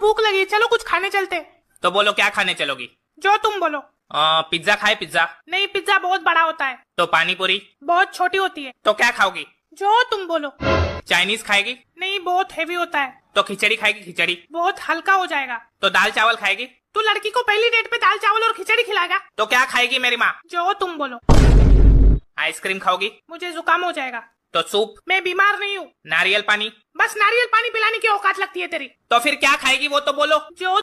भूख लगी चलो कुछ खाने चलते तो बोलो क्या खाने चलोगी जो तुम बोलो पिज्जा खाए पिज्जा नहीं पिज्जा बहुत बड़ा होता है तो पानी पूरी बहुत छोटी होती है तो क्या खाओगी जो तुम बोलो चाइनीज खाएगी नहीं बहुत हेवी होता है तो खिचड़ी खाएगी खिचड़ी बहुत हल्का हो जाएगा तो दाल चावल खाएगी तू तो लड़की को पहली डेट पे दाल चावल और खिचड़ी खिलाएगा तो क्या खाएगी मेरी माँ जो तुम बोलो आइसक्रीम खाओगी मुझे जुकाम हो जाएगा तो सूप मैं बीमार नहीं हूँ नारियल पानी बस नारियल पानी पिलाने की औकात लगती है तेरी तो फिर क्या खाएगी वो तो बोलो जो